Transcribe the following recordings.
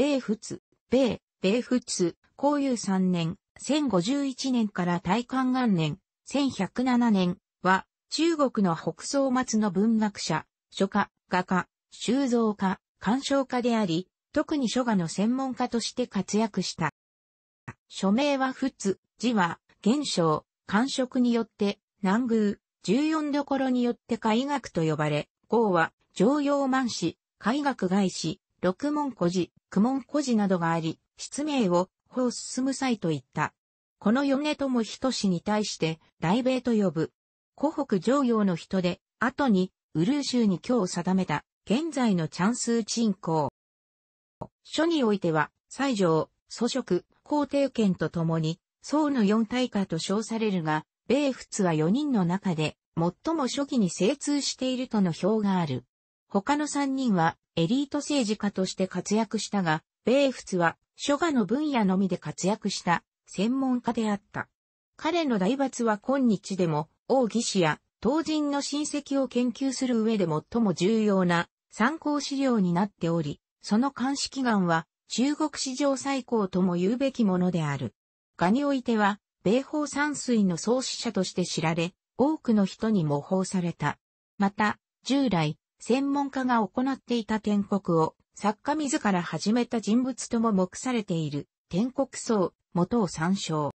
米仏、米、米仏、公有3年、1051年から大観元年、1107年は、中国の北宋末の文学者、書家、画家、修造家、鑑賞家であり、特に書画の専門家として活躍した。署名は仏、字は、現象、感触によって、南宮、14どころによって海学と呼ばれ、号は、常用満士、海学外史、六門古寺、九門古寺などがあり、失明を、法進む際と言った。この米友人氏に対して、大米と呼ぶ。湖北上洋の人で、後に、ウルー州に今日定めた、現在のチャンス鎮行。書においては、西条、祖職、皇帝権と共に、宋の四大家と称されるが、米仏は四人の中で、最も初期に精通しているとの表がある。他の3人はエリート政治家として活躍したが、米仏は書画の分野のみで活躍した専門家であった。彼の大罰は今日でも、王義士や当人の親戚を研究する上で最も重要な参考資料になっており、その監視祈願は中国史上最高とも言うべきものである。画においては、米法山水の創始者として知られ、多くの人に模倣された。また、従来、専門家が行っていた天国を作家自ら始めた人物とも目されている天国層、元を参照。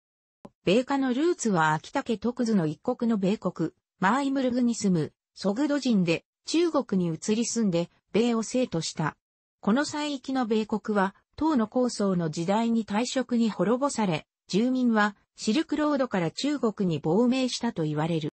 米化のルーツは秋武徳図の一国の米国、マーイムルグに住む、ソグド人で中国に移り住んで、米を生とした。この最域の米国は、唐の高層の時代に退職に滅ぼされ、住民はシルクロードから中国に亡命したと言われる。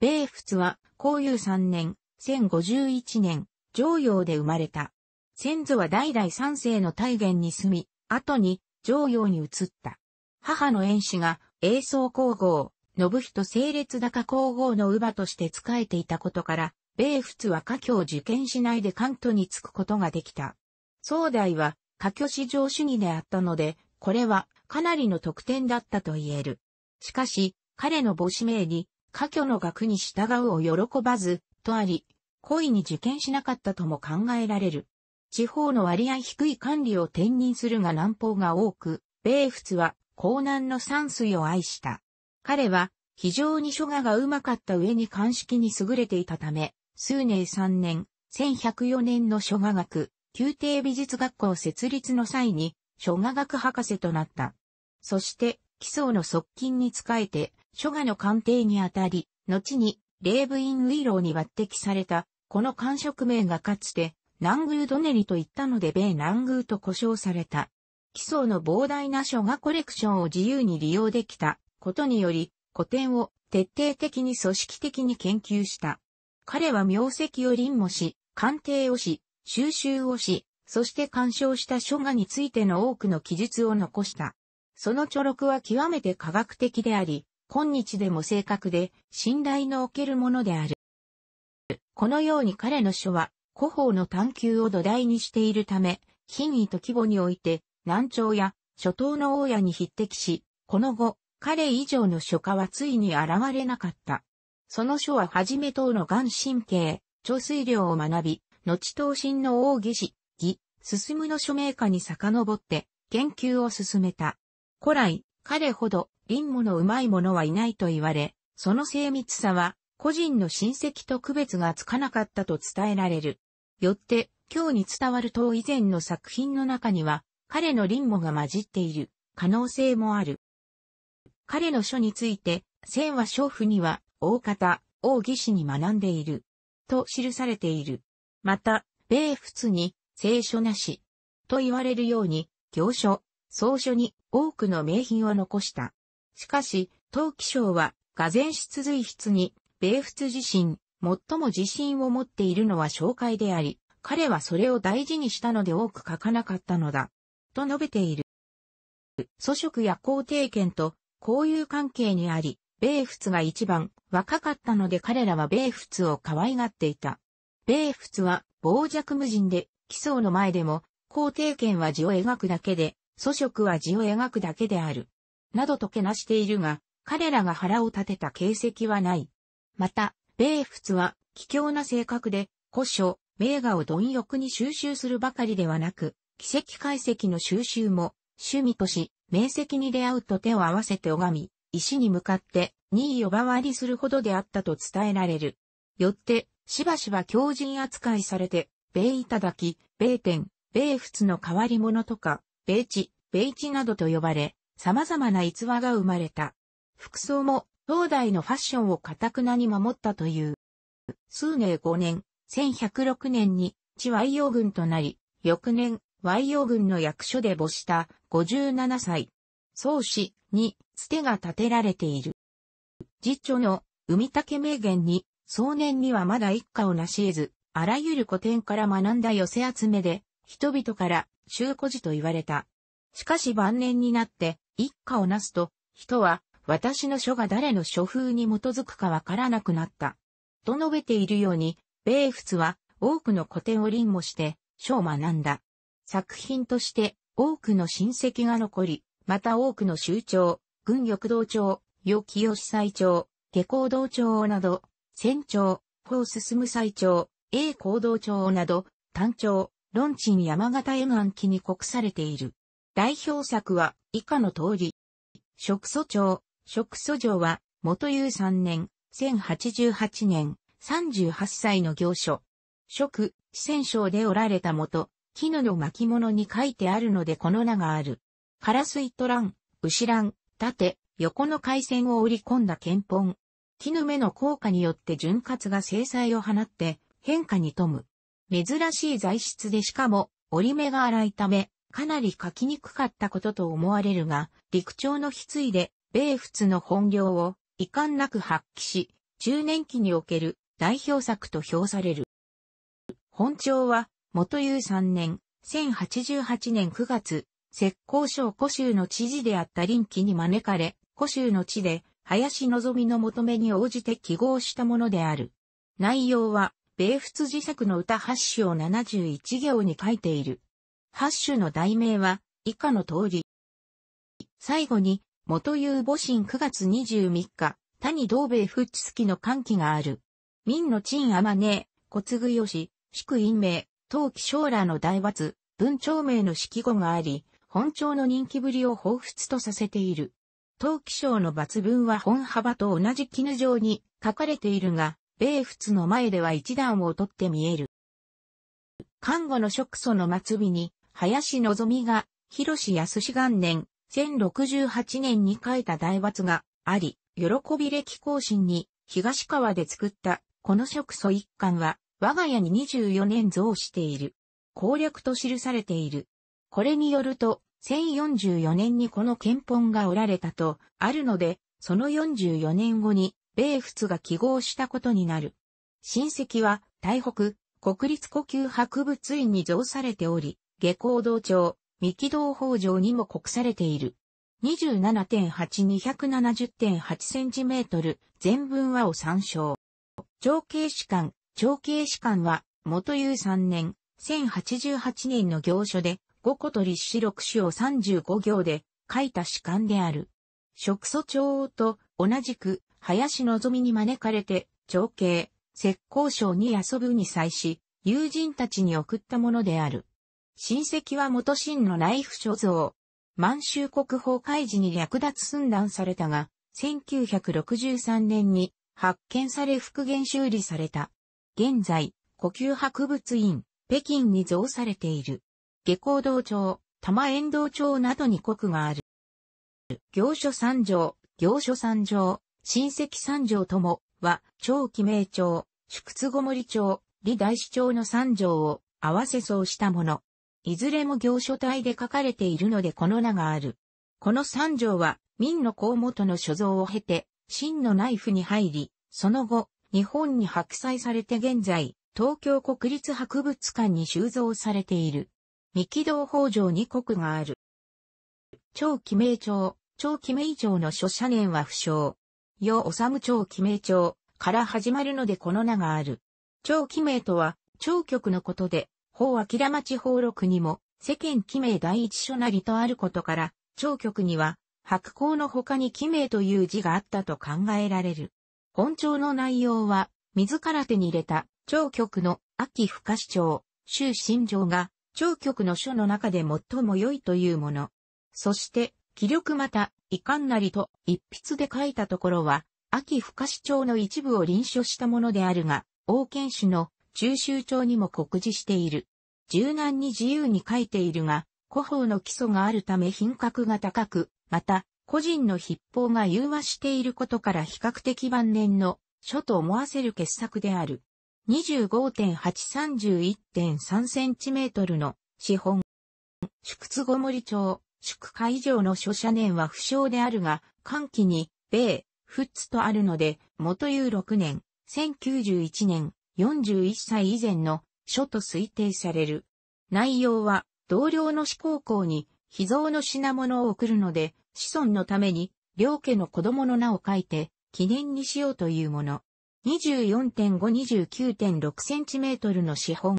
米仏は、公有3年、1051年、常陽で生まれた。先祖は代々三世の大元に住み、後に常陽に移った。母の縁氏が、英宗皇后、信人清列高皇后の乳母として仕えていたことから、米仏は家教を受験しないで関東に着くことができた。宗代は、家教史上主義であったので、これはかなりの得点だったと言える。しかし、彼の母子名に、家境の学に従うを喜ばず、とあり、故意に受験しなかったとも考えられる。地方の割合低い管理を転任するが南方が多く、米仏は江南の山水を愛した。彼は非常に書画がうまかった上に鑑識に優れていたため、数年3年、1104年の書画学、宮廷美術学校設立の際に、書画学博士となった。そして、基礎の側近に仕えて、書画の鑑定にあたり、後に、霊部院ウイローに抜擢された、この官職名がかつて、南宮ドネリと言ったので米南宮と呼称された。基礎の膨大な書画コレクションを自由に利用できたことにより、古典を徹底的に組織的に研究した。彼は名跡を臨もし、鑑定をし、収集をし、そして鑑賞した書画についての多くの記述を残した。その著録は極めて科学的であり、今日でも正確で信頼のおけるものである。このように彼の書は、古法の探求を土台にしているため、品位と規模において、南朝や初頭の大家に匹敵し、この後、彼以上の書家はついに現れなかった。その書ははじめ等の眼神経、長水量を学び、後等身の王義士、義、進むの書名家に遡って、研究を進めた。古来、彼ほど、林母のうまい者はいないと言われ、その精密さは、個人の親戚と区別がつかなかったと伝えられる。よって、今日に伝わると以前の作品の中には、彼の林母が混じっている可能性もある。彼の書について、千は娼婦には、大方、王義士に学んでいる。と記されている。また、米仏に、聖書なし。と言われるように、行書、草書に多くの名品を残した。しかし、陶器賞は、画前出随筆に、米仏自身、最も自信を持っているのは紹介であり、彼はそれを大事にしたので多く書かなかったのだ。と述べている。祖職や皇帝権と交友関係にあり、米仏が一番若かったので彼らは米仏を可愛がっていた。米仏は傍若無人で、奇想の前でも、皇帝権は字を描くだけで、祖職は字を描くだけである。などとけなしているが、彼らが腹を立てた形跡はない。また、米仏は、奇境な性格で、古書、名画を貪欲に収集するばかりではなく、奇跡解析の収集も、趣味とし、名跡に出会うと手を合わせて拝み、石に向かって任意呼ばわりするほどであったと伝えられる。よって、しばしば狂人扱いされて、米いただき、米天、米仏の変わり者とか、米地、米地などと呼ばれ、様々な逸話が生まれた。服装も当代のファッションを堅くなに守ったという。数年5年、1106年に、地和洋軍となり、翌年、和洋軍の役所で没した57歳。宗氏に、捨てが建てられている。実著の海竹名言に、壮年にはまだ一家を成し得ず、あらゆる古典から学んだ寄せ集めで、人々から、修古寺と言われた。しかし晩年になって、一家を成すと、人は、私の書が誰の書風に基づくかわからなくなった。と述べているように、米仏は多くの古典を臨もして、書を学んだ。作品として多くの親戚が残り、また多くの州長、軍玉道長、与清祭長、下校道長など、船長、法進祭長、英行道長など、単長、論鎮山形沿岸記に刻されている。代表作は以下の通り。職祖長、食訴状は、元優3年、1088年、38歳の行書。食、四川省でおられた元、絹の巻物に書いてあるのでこの名がある。カラス糸欄、牛欄、縦、横の回線を織り込んだ剣本。絹目の効果によって潤滑が制裁を放って変化に富む。珍しい材質でしかも折り目が荒いため、かなり書きにくかったことと思われるが、陸長の筆意で米仏の本領を遺憾なく発揮し、中年期における代表作と評される。本庁は、元優3年、1088年9月、石膏省古州の知事であった林機に招かれ、古州の地で、林望の求めに応じて記号したものである。内容は、米仏自作の歌8首を71行に書いている。8首の題名は、以下の通り。最後に、元遊母神9月23日、谷道米フッチの歓喜がある。民の陳天ね、小継ぐよし、祝院名、陶器将来の大罰、文長名の式語があり、本庁の人気ぶりを彷彿とさせている。陶器将の抜文は本幅と同じ絹状に書かれているが、米仏の前では一段を取って見える。看護の職祖の末尾に、林望が、広志康元年、1068年に書いた大罰があり、喜び歴行進に東川で作ったこの食素一貫は我が家に24年増している。攻略と記されている。これによると、1044年にこの憲本がおられたと、あるので、その44年後に、米仏が記号したことになる。親戚は、台北、国立呼吸博物院に増されており、下校道長、三木道法上にも刻されている。27.8-270.8cm 全文和を参照。長慶士官、長慶士官は、元有3年、1088年の行書で、五個と立志六種を35行で、書いた士官である。職祖長王と、同じく、林望に招かれて、長慶、石膏省に遊ぶに際し、友人たちに送ったものである。親戚は元真の内府所蔵。満州国法開示に略奪寸断されたが、1963年に発見され復元修理された。現在、呼吸博物院、北京に造されている。下校道町、玉園道町などに国がある。行所三条、行所三条、親戚三条とも、は、長期名町、宿津ごもり町、李大師町の三条を合わせそうしたもの。いずれも行書体で書かれているのでこの名がある。この三条は、明の甲元の所蔵を経て、真のナイフに入り、その後、日本に白載されて現在、東京国立博物館に収蔵されている。三木道法上に国がある。長期名帳、長期名帳の書写年は不詳。要治長期名帳から始まるのでこの名がある。長期名とは、長局のことで、法明町法録にも、世間記名第一書なりとあることから、長局には、白光の他に記名という字があったと考えられる。本庁の内容は、自ら手に入れた、長局の秋深市長、周新城が、長局の書の中で最も良いというもの。そして、気力また、いかんなりと一筆で書いたところは、秋深市長の一部を臨書したものであるが、王権主の中州町にも告示している。柔軟に自由に書いているが、古法の基礎があるため品格が高く、また、個人の筆法が融和していることから比較的晩年の書と思わせる傑作である。25.831.3センチメートルの資本。祝津ごもり町、祝会以上の書写年は不詳であるが、歓期に、米、フッツとあるので、元有6年、1091年、41歳以前の書と推定される。内容は、同僚の子高校に秘蔵の品物を送るので、子孫のために、両家の子供の名を書いて、記念にしようというもの。24.529.6センチメートルの資本。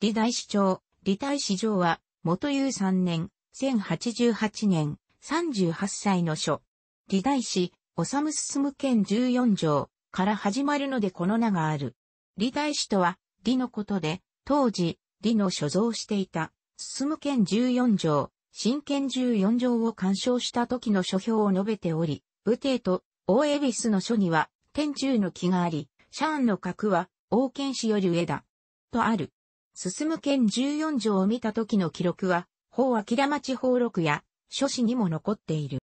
李大市長、李大市長は、元有3年、1088年、38歳の書。李大師、治進県14条、から始まるのでこの名がある。李大使とは、李のことで、当時、李の所蔵していた、進む剣14条、新剣14条を鑑賞した時の書評を述べており、武帝と大恵比寿の書には、天中の木があり、シャーンの格は、王剣士より上だ。とある。進む剣14条を見た時の記録は、法明町法録や、書士にも残っている。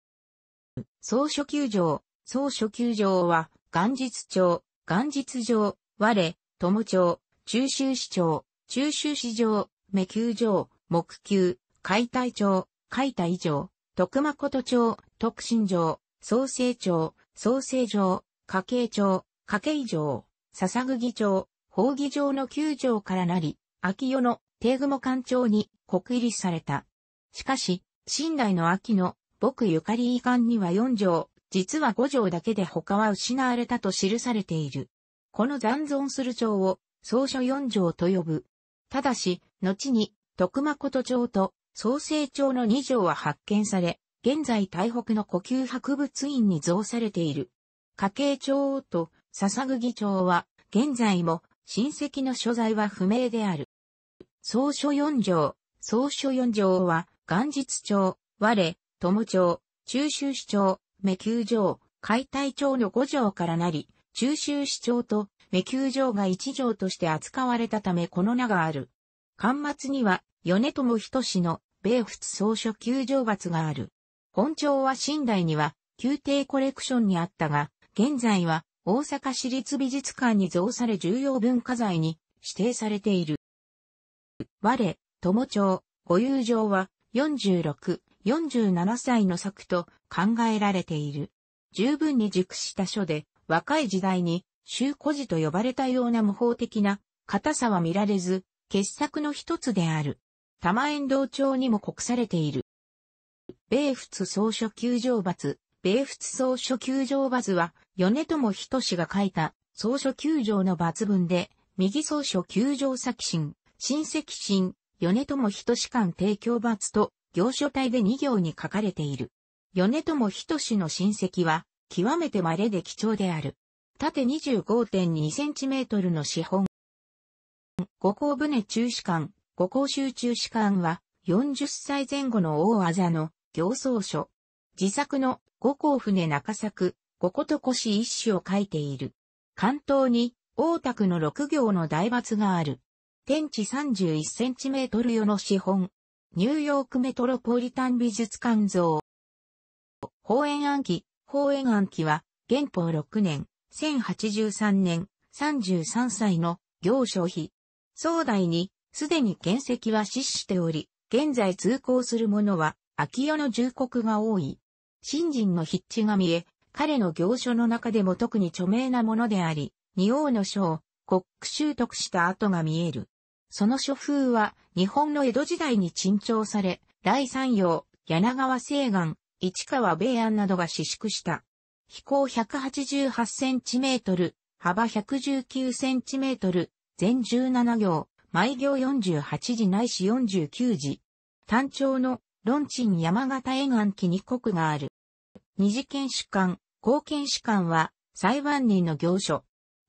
総書級条、総書級条は、元日町、元日城、我、友町、中州市町、中州市場、目球場、木球、解体町、解体城、徳誠町、徳新城、創生町、創生城、家計町、家計城、笹釘町、宝儀城の9条からなり、秋代の帝雲館町に国入りされた。しかし、新代の秋の僕ゆかり遺憾には4条、実は五条だけで他は失われたと記されている。この残存する帳を、総書四条と呼ぶ。ただし、後に、徳誠帳と創生町の二条は発見され、現在台北の呼吸博物院に造されている。家計帳と笹釘帳は、現在も親戚の所在は不明である。総書四条、総書四条は、元日町、我、友町、中秋市帳、目球場、解体町の5条からなり、中州市長と目球場が1条として扱われたためこの名がある。巻末には、米友人氏の米仏総書球場罰がある。本庁は新代には、宮廷コレクションにあったが、現在は大阪市立美術館に造され重要文化財に指定されている。我、友町、ご友情は46、47歳の作と考えられている。十分に熟した書で、若い時代に、修古寺と呼ばれたような無法的な、硬さは見られず、傑作の一つである。玉円道帳にも刻されている。米仏総書球場罰、米仏総書球場罰は、米友仁が書いた、総書球場の罰文で、右総書球場作新、新赤新、米友仁氏間提供罰と、行書体で2行に書かれている。米友氏の親戚は、極めて稀で貴重である。縦2 5 2トルの資本。五甲船中士官、五甲集中士官は、40歳前後の大技の行草書。自作の五甲船中作、五甲と腰一種を書いている。関東に、大田区の六行の大罰がある。天地3 1トル用の資本、ニューヨークメトロポリタン美術館像。法園暗記、法園暗記は、元宝6年、1083年、33歳の行商費。壮大に、すでに原石は死しており、現在通行する者は、秋夜の重国が多い。新人の筆致が見え、彼の行書の中でも特に著名なものであり、二王の書を国区習得した跡が見える。その書風は、日本の江戸時代に珍重され、第三洋、柳川西岸、市川米安などが私縮した。飛行188センチメートル、幅119センチメートル、全17行、毎行48時ないし49時。単調の、論鎮山形沿岸期に国がある。二次検主官、後検主官は、裁判人の行書。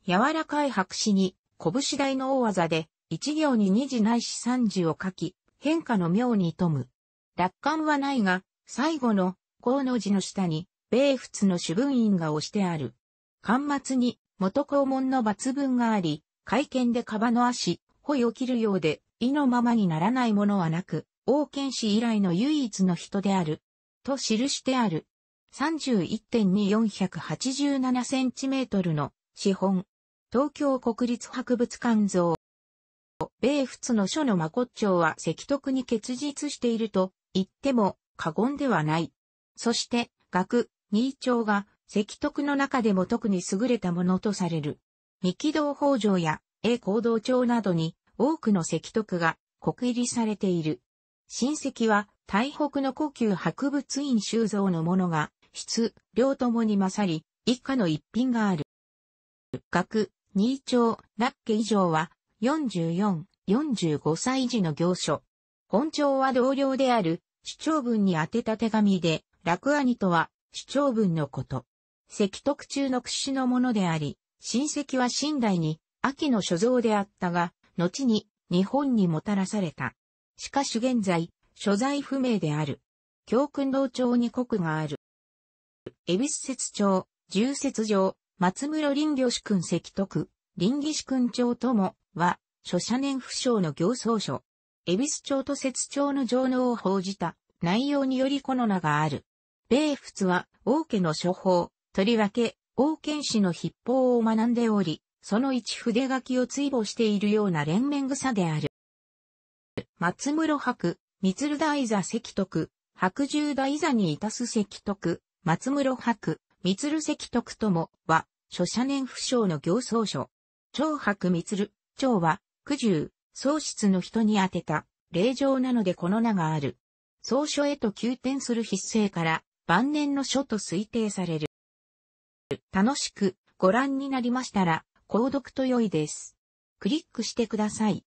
柔らかい白紙に、拳台の大技で、一行に二次ないし三次を書き、変化の妙に富む。楽観はないが、最後の、河の字の下に、米仏の主文印が押してある。巻末に、元公門の抜文があり、会見でカバの足、ほいを切るようで、意のままにならないものはなく、王権氏以来の唯一の人である。と記してある。31.2487センチメートルの資本。東京国立博物館像。米仏の書の真骨頂は石徳に結実していると言っても過言ではない。そして、学、二丁が石徳の中でも特に優れたものとされる。三木道法上や英行道帳などに多くの石徳が刻入りされている。親戚は台北の故宮博物院収蔵のものが質、量ともに勝り、以下の一品がある。学、二丁、ラッケ以上は44、45歳児の行書。本庁は同僚である、市長文に宛てた手紙で、楽兄とは、市長文のこと。石徳中の屈指のものであり、親戚は新代に、秋の所蔵であったが、後に、日本にもたらされた。しかし現在、所在不明である。教訓道庁に国がある。恵比寿節長、重節上、松室林業士君赤徳、林義士君長とも、は、諸社年不詳の行総書。恵比寿町と節町の上納を報じた内容によりこの名がある。米仏は王家の処方、とりわけ王剣士の筆法を学んでおり、その一筆書きを追慕しているような連綿草である。松室博、三鶴大座石徳、白十大座にいたす石徳、松室博、三鶴石徳ともは、諸社年不詳の行総書。長白三鶴、長は、九十、宗室の人に宛てた、霊状なのでこの名がある。総書へと急転する筆勢から、晩年の書と推定される。楽しくご覧になりましたら、購読と良いです。クリックしてください。